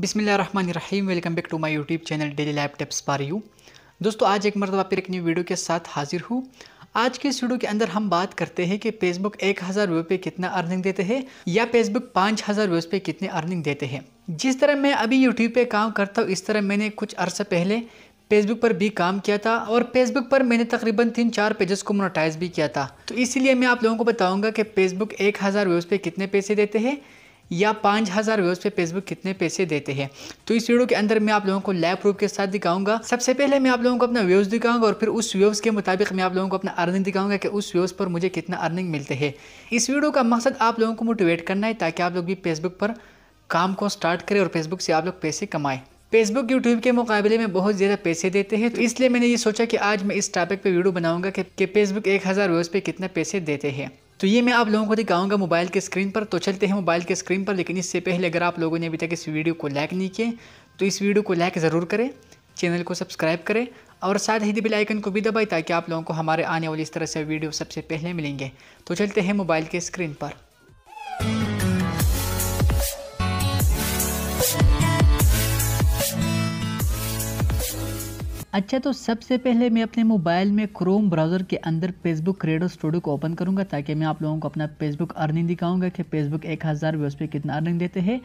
बिसमीम welcome back to my YouTube channel daily life tips for you दोस्तों आज एक मरतबा फिर एक न्यू वीडियो के साथ हाजिर हूँ आज के इस वीडियो के अंदर हम बात करते हैं कि फेसबुक एक हज़ार व्यू पे कितना अर्निंग देते हैं या फेसबुक पाँच हज़ार व्यूज़ पे कितने अर्निंग देते हैं जिस तरह मैं अभी यूट्यूब पर काम करता हूँ इस तरह मैंने कुछ अर्सा पहले फेसबुक पर भी काम किया था और फेसबुक पर मैंने तकरीबन तीन चार पेजेस को मोनोटाइज भी किया था तो इसीलिए मैं आप लोगों को बताऊंगा कि फेसबुक एक हज़ार व्यूज़ पे कितने पैसे देते हैं या पाँच हज़ार व्यूज़ पे फेसबुक कितने पैसे देते हैं तो इस वीडियो के अंदर मैं आप लोगों को लैब प्रूफ के साथ दिखाऊंगा सबसे पहले मैं आप लोगों को अपना व्यूज़ दिखाऊंगा और फिर उस व्यूज़ के मुताबिक मैं आप लोगों को अपना अर्निंग दिखाऊंगा कि उस व्यूज़ पर मुझे कितना अर्निंग मिलते हैं इस वीडियो का मकसद आप लोगों को मोटिवेट करना है ताकि आप लोग भी फेसबुक पर काम को स्टार्ट करें और फेसबुक से आप लोग पैसे कमाएँ फेसबुक यूट्यूब के मुकाबले में बहुत ज़्यादा पैसे देते हैं तो इसलिए मैंने ये सोचा कि आज मैं इस टॉपिक पे वीडियो बनाऊंगा कि फेसबुक एक हज़ार व्यूज़ पे कितने पैसे देते हैं तो ये मैं आप लोगों को दिखाऊंगा मोबाइल के स्क्रीन पर तो चलते हैं मोबाइल के स्क्रीन पर लेकिन इससे पहले अगर आप लोगों ने अभी तक इस वीडियो को लाइक नहीं किए तो इस वीडियो को लाइक ज़रूर करें चैनल को सब्सक्राइब करें और साथ ही बेल आइकन को भी दबाएं ताकि आप लोगों को हमारे आने वाली इस तरह से वीडियो सबसे पहले मिलेंगे तो चलते हैं मोबाइल के स्क्रीन पर अच्छा तो सबसे पहले मैं अपने मोबाइल में क्रोम ब्राउज़र के अंदर फेसबुक क्रेडो स्टूडियो को ओपन करूंगा ताकि मैं आप लोगों को अपना फेसबुक अर्निंग दिखाऊंगा कि फेसबुक एक हज़ार व्यूज़ पर कितना अर्निंग देते हैं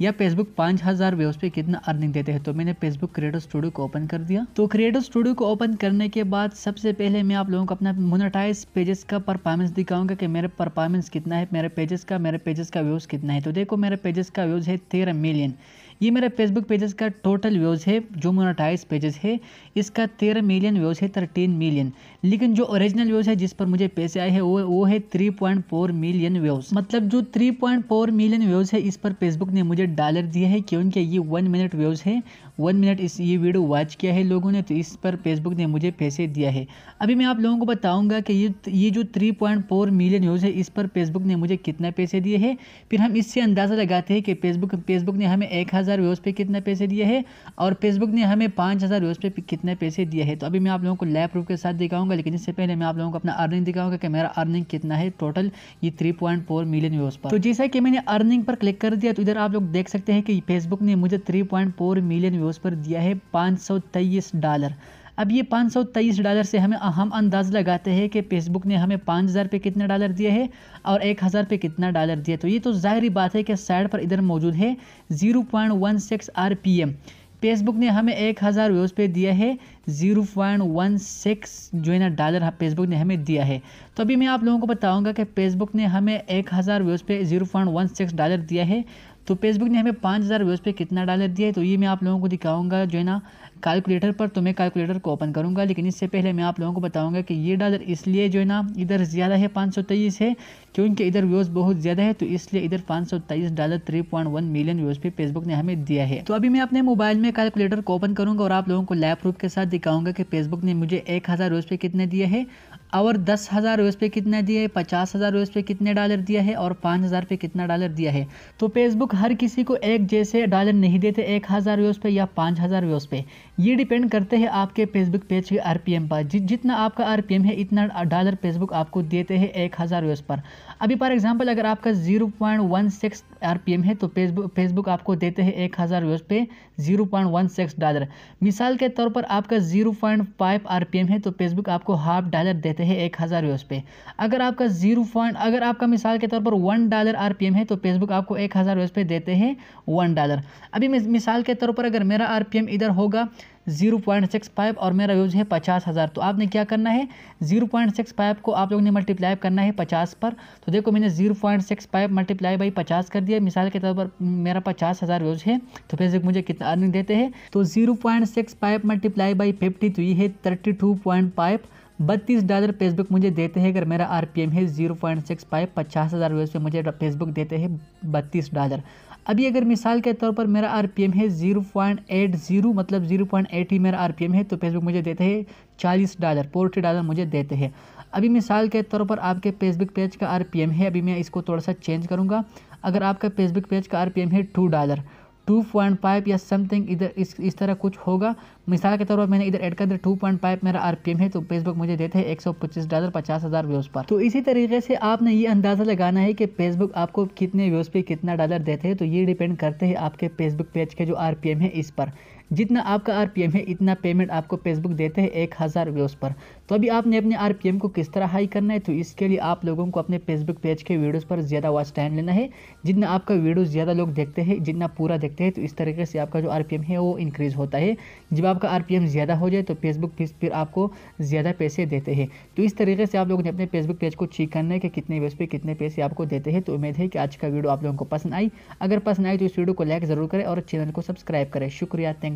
या फेसबुक पाँच हज़ार व्यूज़ पर कितना अर्निंग देते हैं तो मैंने फेसबुक क्रिएटर स्टूडियो को ओपन कर दिया तो क्रिएटर स्टूडियो को ओपन करने के बाद सबसे पहले मैं आप लोगों को अपना मोनाटाइज पेजेस का परफॉर्मेंस दिखाऊंगा कि मेरा परफॉर्मेंस कितना है मेरे पेजेस का मेरे पेजेस का व्यूज़ कितना है तो देखो मेरे पेजेस का व्यूज़ है तेरह मिलियन ये मेरा फेसबुक पेजेस का टोटल व्यूज़ है जो मोनाटाइज पेजेस है इसका तेरह मिलियन व्यूज़ है थर्टीन मिलियन लेकिन जो ओरिजिनल व्यूज़ है जिस पर मुझे पैसे आए हैं वो वो है three point four million views मतलब जो three point four million views है इस पर फेसबुक ने मुझे डॉलर दिया है क्योंकि ये वन मिनट व्यूज़ है वन मिनट इस ये वीडियो वॉच किया है लोगों ने तो इस पर फेसबुक ने मुझे पैसे दिया है अभी मैं आप लोगों को बताऊंगा कि ये ये जो 3.4 मिलियन यूज़ है इस पर फेसबुक ने मुझे कितना पैसे दिए हैं फिर हम इससे अंदाज़ा लगाते हैं कि फेसबुक फेसबुक ने हमें एक हज़ार व्यूज़ पर कितना पैसे दिए है और फेसबुक ने हमें पाँच हज़ार व्यूज़ पर कितने पैसे दिए है तो अभी मैं आप लोगों को लैप प्रूफ के साथ दिखाऊंगा लेकिन इससे पहले मैं आप लोगों को अपना अर्निंग दिखाऊंगा कि मेरा अर्निंग कितना है टोटल ये फोर मिलियन व्यूज़ पर तो जैसा कि मैंने अर्निंग पर क्लिक कर दिया तो इधर आप लोग देख सकते हैं कि फेसबुक ने मुझे 3.4 मिलियन उस पर दिया है पाँच डॉलर अब ये पाँच डॉलर से हमें अहम अंदाज़ लगाते हैं कि फेसबुक ने हमें पाँच हज़ार पे कितना डॉलर दिया है और एक हज़ार पे कितना डॉलर दिया तो ये तो ज़ाहरी बात है कि साइड पर इधर मौजूद है zero point one six R P M Facebook ने हमें एक हज़ार व्यूज़ पे दिया है ज़ीरो पॉइंट वन सिक्स जो है ना डॉलर हाँ, फेसबुक ने हमें दिया है तो अभी मैं आप लोगों को बताऊंगा कि फेसबुक ने हमें एक हज़ार व्यूज़ पे zero point one six dollar दिया है तो फेसबुक ने हमें पाँच हज़ार व्यूज़ पर कितना डॉलर दिया है तो ये मैं आप लोगों को दिखाऊंगा जो है ना कैलकुलेटर पर तो मैं कैलकुलेटर को ओपन करूंगा लेकिन इससे पहले मैं आप लोगों को बताऊंगा कि ये डॉलर इसलिए जो है ना इधर ज़्यादा है पाँच है क्योंकि इधर व्यूज़ बहुत ज़्यादा है तो इसलिए इधर पाँच डॉलर थ्री मिलियन व्यूज़ पे फेसबुक ने हमें दिया है तो अभी मैं अपने मोबाइल में कैलकुलेटर को ओपन करूँगा और आप लोगों को लैप प्रूफ के साथ दिखाऊँगा कि फेसबुक ने मुझे एक हज़ार व्यूज़ पे कितने दिए है और दस हज़ार यू पे कितना दिया है पचास हज़ार यू पे कितने डॉलर दिया है और पाँच हज़ार पे कितना डॉलर दिया है तो फेसबुक हर किसी को एक जैसे डॉलर नहीं देते एक हज़ार यू पे या पाँच हज़ार यू पे ये डिपेंड करते हैं आपके फेसबुक पेज के आर पर जि, जितना आपका आर है इतना डॉलर फेसबुक आपको देते हैं एक हज़ार पर अभी फॉर एग्जाम्पल अगर आपका zero point one six R है तो फेसबुक फेसबुक आपको देते हैं एक हज़ार पे zero point one six dollar मिसाल के तौर पर आपका जीरो पॉइंट फाइव आर है तो फेसबुक आपको हाफ डॉलर देते हैं हैं एक हज़ार व्यूज़ पे अगर आपका जीरो पॉइंट अगर आपका मिसाल के तौर पर वन डॉलर आर है तो फेसबुक आपको एक हज़ार व्यूज़ पे देते हैं वन डॉलर अभी मिसाल के तौर पर अगर मेरा आर इधर होगा जीरो पॉइंट सिक्स फाइव और मेरा व्यूज है पचास हज़ार तो आपने क्या करना है जीरो पॉइंट सिक्स फाइव को आप लोग ने मल्टीप्लाई करना है पचास पर तो देखो मैंने zero point six five multiply by पचास कर दिया मिसाल के तौर पर मेरा पचास हज़ार व्यूज है तो फेसबुक मुझे कितना अर्निंग देते हैं तो zero point six five multiply by fifty तो ये है थर्टी टू पॉइंट फाइव बत्तीस डॉलर फेसबुक मुझे देते हैं अगर मेरा आर है जीरो पॉइंट सिक्स फाइव पचास हज़ार रुपये पे मुझे फेसबुक देते हैं बत्तीस डॉलर अभी अगर मिसाल के तौर पर मेरा आर है जीरो पॉइंट एट जीरो मतलब जीरो पॉइंट एट ही मेरा आर है तो फेसबुक मुझे देते हैं चालीस डॉलर फोर्टी डॉलर मुझे देते हैं अभी मिसाल के तौर पर आपके फेसबुक पेज का आर है अभी मैं इसको थोड़ा सा चेंज करूँगा अगर आपका फेसबुक पेज का आर है टू डॉलर 2.5 या समथिंग इधर इस इस तरह कुछ होगा मिसाल के तौर पर मैंने इधर ऐड कर दिया टू पॉइंट फाइव मेरा आरपीएम है तो फेसबुक मुझे देते हैं एक सौ पच्चीस डॉलर पचास हज़ार व्यूज़ पर तो इसी तरीके से आपने ये अंदाज़ा लगाना है कि फेसबुक आपको कितने व्यूज़ पे कितना डॉलर देते हैं तो ये डिपेंड करते हैं आपके फेसबुक पेज के जो आर है इस पर जितना आपका आर है इतना पेमेंट आपको फेसबुक देते हैं एक हज़ार व्यूज़ पर तो अभी आपने अपने आर को किस तरह हाई करना है तो इसके लिए आप लोगों को अपने फेसबुक पेज के वीडियोज़ पर ज़्यादा वॉच टाइम लेना है जितना आपका वीडियो ज़्यादा लोग देखते हैं जितना पूरा देखते हैं तो इस तरीके से आपका जो आर है वो इंक्रीज़ होता है जब आपका आर ज़्यादा हो जाए तो फेसबुक फिर आपको ज़्यादा पैसे देते हैं तो इस तरीके से आप लोगों ने अपने फेसबुक पेज को चीक करना है कि कितने व्यूज़ पर कितने पैसे आपको देते हैं तो उम्मीद है कि आज का वीडियो आप लोगों को पसंद आई अगर पसंद आई तो इस वीडियो को लाइक ज़रूर करें और चैनल को सब्सक्राइब करें शुक्रिया थैंक